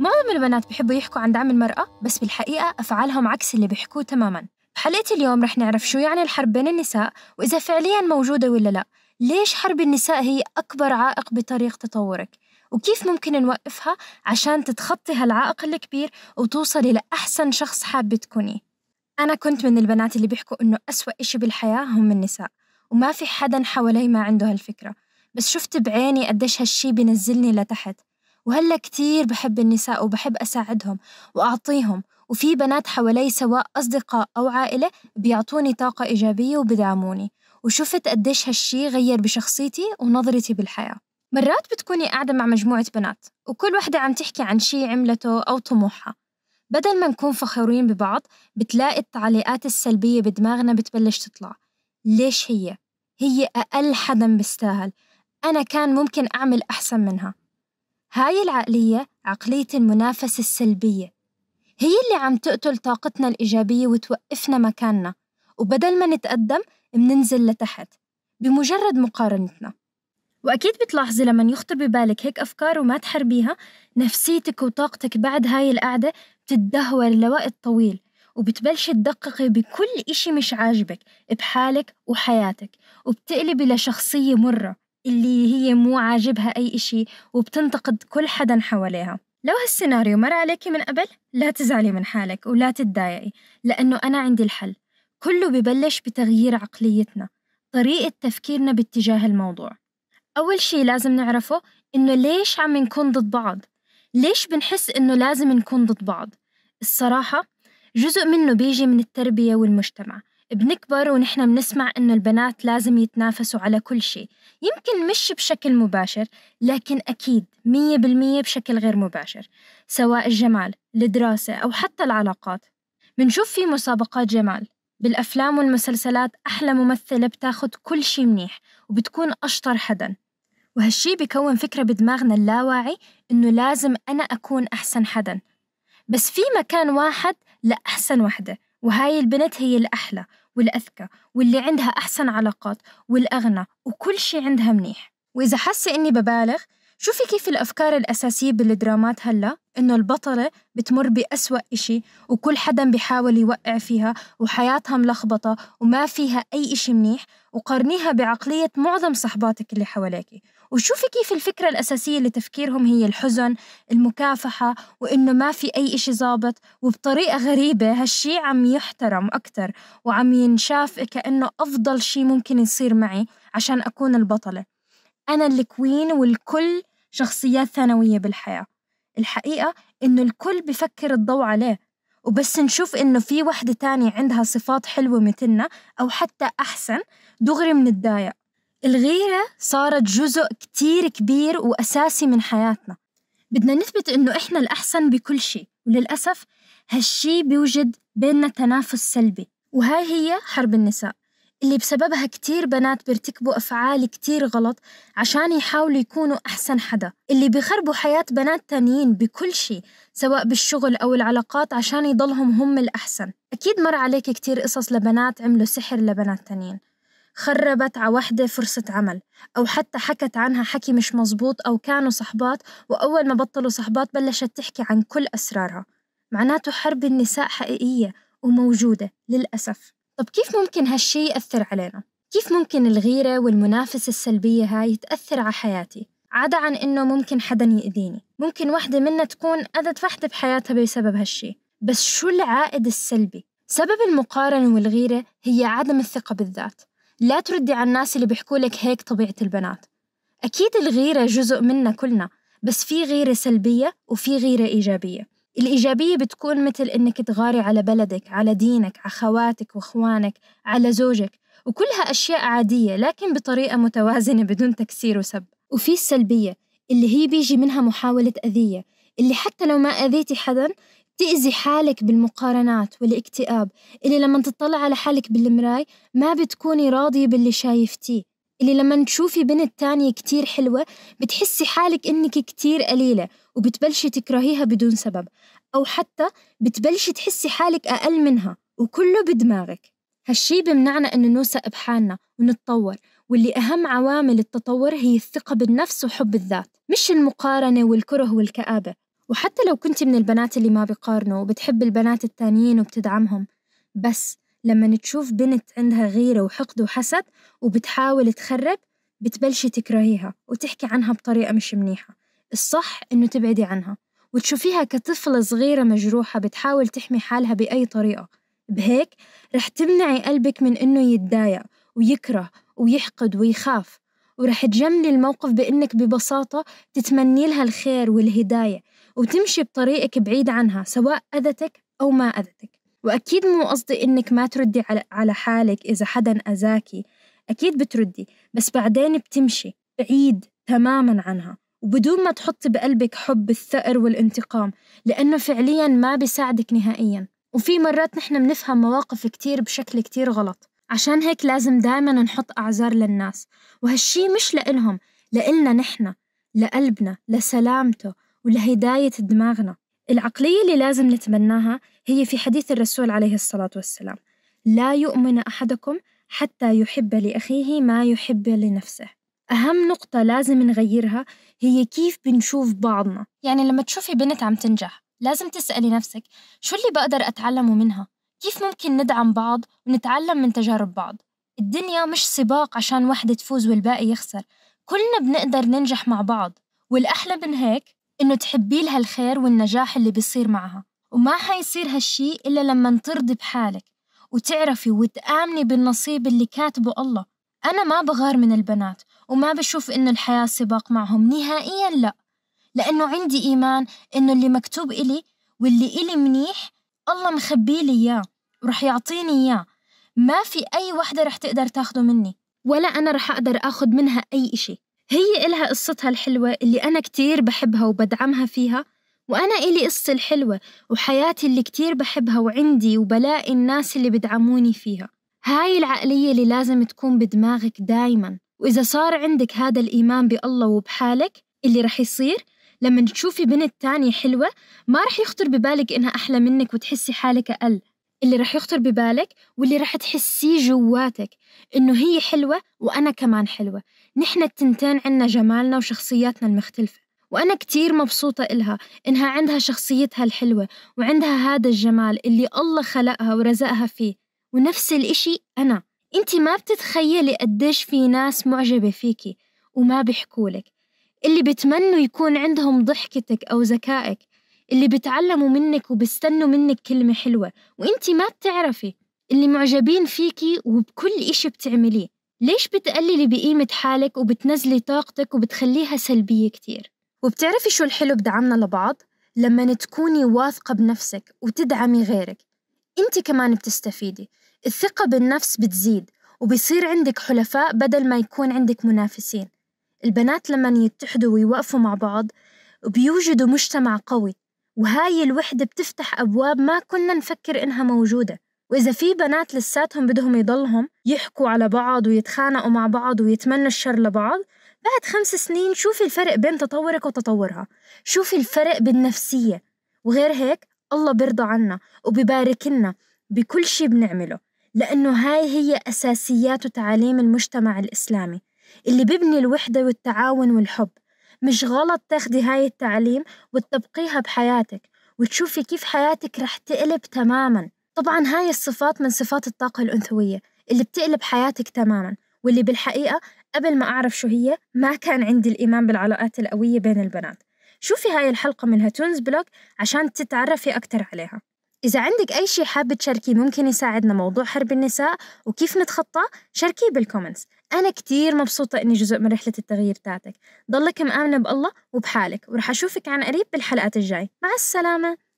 معظم البنات بيحبوا يحكوا عن دعم المرأة بس بالحقيقة أفعالهم عكس اللي بيحكوه تماماً بحلقة اليوم رح نعرف شو يعني الحرب بين النساء وإذا فعلياً موجودة ولا لا ليش حرب النساء هي أكبر عائق بطريق تطورك وكيف ممكن نوقفها عشان تتخطي هالعائق الكبير وتوصلي لأحسن شخص حابة تكوني أنا كنت من البنات اللي بيحكوا إنه أسوأ إشي بالحياة هم النساء وما في حدا حوالي ما عنده هالفكرة بس شفت بعيني قديش هالشي بنزلني لتحت وهلا كتير بحب النساء وبحب أساعدهم وأعطيهم وفي بنات حوالي سواء أصدقاء أو عائلة بيعطوني طاقة إيجابية وبدعموني وشفت قديش هالشي غير بشخصيتي ونظرتي بالحياة مرات بتكوني قاعدة مع مجموعة بنات وكل وحدة عم تحكي عن شي عملته أو طموحها بدل ما نكون فخورين ببعض بتلاقي التعليقات السلبية بدماغنا بتبلش تطلع ليش هي؟ هي أقل حدا بيستاهل أنا كان ممكن أعمل أحسن منها هاي العقلية عقلية المنافسة السلبية هي اللي عم تقتل طاقتنا الإيجابية وتوقفنا مكاننا وبدل ما نتقدم مننزل لتحت بمجرد مقارنتنا وأكيد بتلاحظي لما يخطر ببالك هيك أفكار وما تحربيها نفسيتك وطاقتك بعد هاي القعدة بتدهور لوقت طويل وبتبلشي تدققي بكل إشي مش عاجبك بحالك وحياتك وبتقلبي لشخصية مرة اللي هي مو عاجبها أي إشي وبتنتقد كل حدا حواليها لو هالسيناريو مر عليكي من قبل لا تزعلي من حالك ولا تتضايقي لأنه أنا عندي الحل كله ببلش بتغيير عقليتنا طريقة تفكيرنا باتجاه الموضوع أول شي لازم نعرفه إنه ليش عم نكون ضد بعض ليش بنحس إنه لازم نكون ضد بعض الصراحة جزء منه بيجي من التربية والمجتمع بنكبر ونحن بنسمع إنه البنات لازم يتنافسوا على كل شيء يمكن مش بشكل مباشر لكن أكيد مية بالمية بشكل غير مباشر سواء الجمال الدراسة أو حتى العلاقات بنشوف في مسابقات جمال بالأفلام والمسلسلات أحلى ممثلة بتاخد كل شي منيح وبتكون أشطر حدا وهالشي بكون فكرة بدماغنا اللاواعي إنه لازم أنا أكون أحسن حدا بس في مكان واحد لأحسن وحدة وهاي البنت هي الأحلى والأذكى واللي عندها أحسن علاقات والأغنى وكل شي عندها منيح وإذا حاسة إني ببالغ شوفي كيف الأفكار الأساسية بالدرامات هلا إنه البطلة بتمر بأسوأ إشي وكل حدا بيحاول يوقع فيها وحياتها ملخبطة وما فيها أي إشي منيح وقارنيها بعقلية معظم صحباتك اللي حواليكي وشوفي كيف الفكرة الأساسية لتفكيرهم هي الحزن المكافحة وإنه ما في أي إشي ظابط وبطريقة غريبة هالشي عم يحترم أكتر وعم ينشاف كأنه أفضل شي ممكن يصير معي عشان أكون البطلة أنا الكوين والكل شخصيات ثانوية بالحياة الحقيقة إنه الكل بفكر الضوء عليه وبس نشوف إنه في وحدة تانية عندها صفات حلوة مثلنا أو حتى أحسن دغري الدايق الغيرة صارت جزء كتير كبير وأساسي من حياتنا بدنا نثبت إنه إحنا الأحسن بكل شيء وللأسف هالشي بيوجد بيننا تنافس سلبي وهاي هي حرب النساء اللي بسببها كتير بنات بيرتكبوا أفعال كتير غلط عشان يحاولوا يكونوا أحسن حدا اللي بيخربوا حياة بنات تانيين بكل شي سواء بالشغل أو العلاقات عشان يضلهم هم الأحسن أكيد مر عليك كتير قصص لبنات عملوا سحر لبنات تانيين خربت ع وحدة فرصة عمل أو حتى حكت عنها حكي مش مزبوط أو كانوا صحبات وأول ما بطلوا صحبات بلشت تحكي عن كل أسرارها معناته حرب النساء حقيقية وموجودة للأسف طب كيف ممكن هالشي يأثر علينا؟ كيف ممكن الغيرة والمنافسة السلبية هاي تأثر على حياتي؟ عدا عن إنه ممكن حدا يأذيني ممكن وحدة منا تكون أذت وحدة بحياتها بسبب هالشي بس شو العائد السلبي؟ سبب المقارنة والغيرة هي عدم الثقة بالذات لا تردي على الناس اللي بيحكوا لك هيك طبيعة البنات أكيد الغيرة جزء منا كلنا بس في غيرة سلبية وفي غيرة إيجابية الإيجابية بتكون مثل إنك تغاري على بلدك على دينك على خواتك وإخوانك على زوجك وكلها أشياء عادية لكن بطريقة متوازنة بدون تكسير وسب وفي السلبية اللي هي بيجي منها محاولة أذية اللي حتى لو ما أذيتي حدا تأذي حالك بالمقارنات والاكتئاب اللي لما تطلع على حالك بالمراي ما بتكوني راضية باللي شايفتيه اللي لما تشوفي بنت تانية كتير حلوة بتحسي حالك إنك كتير قليلة وبتبلشي تكرهيها بدون سبب أو حتى بتبلشي تحسي حالك أقل منها وكله بدماغك هالشي بمنعنا إنه نوثق بحالنا ونتطور واللي أهم عوامل التطور هي الثقة بالنفس وحب الذات مش المقارنة والكره والكآبة وحتى لو كنت من البنات اللي ما بيقارنوا وبتحب البنات التانيين وبتدعمهم بس لما تشوف بنت عندها غيرة وحقد وحسد وبتحاول تخرب بتبلشي تكرهيها وتحكي عنها بطريقة مش منيحة الصح إنه تبعدي عنها وتشوفيها كطفلة صغيرة مجروحة بتحاول تحمي حالها بأي طريقة بهيك رح تمنعي قلبك من إنه يتضايق ويكره ويحقد ويخاف ورح تجملي الموقف بإنك ببساطة تتمني لها الخير والهداية وتمشي بطريقك بعيد عنها سواء أذتك أو ما أذتك وأكيد مو قصدي إنك ما تردي على حالك إذا حدا أذاكي أكيد بتردي بس بعدين بتمشي بعيد تماما عنها وبدون ما تحطي بقلبك حب الثأر والانتقام لأنه فعليا ما بيساعدك نهائيا وفي مرات نحن بنفهم مواقف كتير بشكل كتير غلط عشان هيك لازم دايما نحط أعذار للناس وهالشي مش لإلهم لإلنا نحن لقلبنا لسلامته ولهداية دماغنا العقلية اللي لازم نتبناها هي في حديث الرسول عليه الصلاة والسلام لا يؤمن أحدكم حتى يحب لأخيه ما يحب لنفسه أهم نقطة لازم نغيرها هي كيف بنشوف بعضنا يعني لما تشوفي بنت عم تنجح لازم تسألي نفسك شو اللي بقدر أتعلمه منها كيف ممكن ندعم بعض ونتعلم من تجارب بعض الدنيا مش سباق عشان واحدة تفوز والباقي يخسر كلنا بنقدر ننجح مع بعض والأحلى من هيك إنه تحبي لها الخير والنجاح اللي بيصير معها وما حيصير هالشي إلا لما ترضي بحالك وتعرفي وتآمني بالنصيب اللي كاتبه الله أنا ما بغار من البنات وما بشوف إنه الحياة سباق معهم نهائيا لأ لأنه عندي إيمان إنه اللي مكتوب إلي واللي إلي منيح الله مخبي لي إياه ورح يعطيني إياه ما في أي وحدة رح تقدر تاخده مني ولا أنا رح أقدر أخذ منها أي إشي هي إلها قصتها الحلوة اللي أنا كتير بحبها وبدعمها فيها وأنا إلي قصتي الحلوة وحياتي اللي كتير بحبها وعندي وبلاقي الناس اللي بدعموني فيها هاي العقلية اللي لازم تكون بدماغك دايما وإذا صار عندك هذا الإيمان بالله وبحالك اللي رح يصير لما تشوفي بنت تانية حلوة ما رح يخطر ببالك إنها أحلى منك وتحسي حالك أقل اللي رح يخطر ببالك واللي رح تحسيه جواتك إنه هي حلوة وأنا كمان حلوة نحن التنتين عنا جمالنا وشخصياتنا المختلفة وأنا كتير مبسوطة إلها إنها عندها شخصيتها الحلوة وعندها هذا الجمال اللي الله خلقها ورزقها فيه ونفس الإشي أنا أنت ما بتتخيلي قديش في ناس معجبة فيكي وما بيحكولك اللي بتمنوا يكون عندهم ضحكتك أو ذكائك اللي بتعلموا منك وبستنوا منك كلمة حلوة وانت ما بتعرفي اللي معجبين فيكي وبكل إشي بتعمليه ليش بتقللي بقيمة حالك وبتنزلي طاقتك وبتخليها سلبية كتير وبتعرفي شو الحلو بدعمنا لبعض؟ لما تكوني واثقة بنفسك وتدعمي غيرك انت كمان بتستفيدي الثقة بالنفس بتزيد وبيصير عندك حلفاء بدل ما يكون عندك منافسين البنات لما يتحدوا ويوقفوا مع بعض بيوجدوا مجتمع قوي وهاي الوحدة بتفتح أبواب ما كنا نفكر إنها موجودة وإذا في بنات لساتهم بدهم يضلهم يحكوا على بعض ويتخانقوا مع بعض ويتمنوا الشر لبعض بعد خمس سنين شوفي الفرق بين تطورك وتطورها شوفي الفرق بالنفسية وغير هيك الله بيرضى عنا وببارك لنا بكل شي بنعمله لأنه هاي هي أساسيات وتعاليم المجتمع الإسلامي اللي ببني الوحدة والتعاون والحب مش غلط تاخدي هاي التعليم وتطبقيها بحياتك وتشوفي كيف حياتك رح تقلب تماما طبعا هاي الصفات من صفات الطاقة الأنثوية اللي بتقلب حياتك تماما واللي بالحقيقة قبل ما أعرف شو هي ما كان عندي الإيمان بالعلاقات القوية بين البنات شوفي هاي الحلقة من هاتونز بلوك عشان تتعرفي أكتر عليها إذا عندك أي شيء حابة تشاركيه ممكن يساعدنا موضوع حرب النساء وكيف نتخطاه شاركيه بالكومنتس أنا كتير مبسوطة إني جزء من رحلة التغيير تاعتك ضلك مآمنة بالله وبحالك ورح أشوفك عن قريب بالحلقات الجاي مع السلامة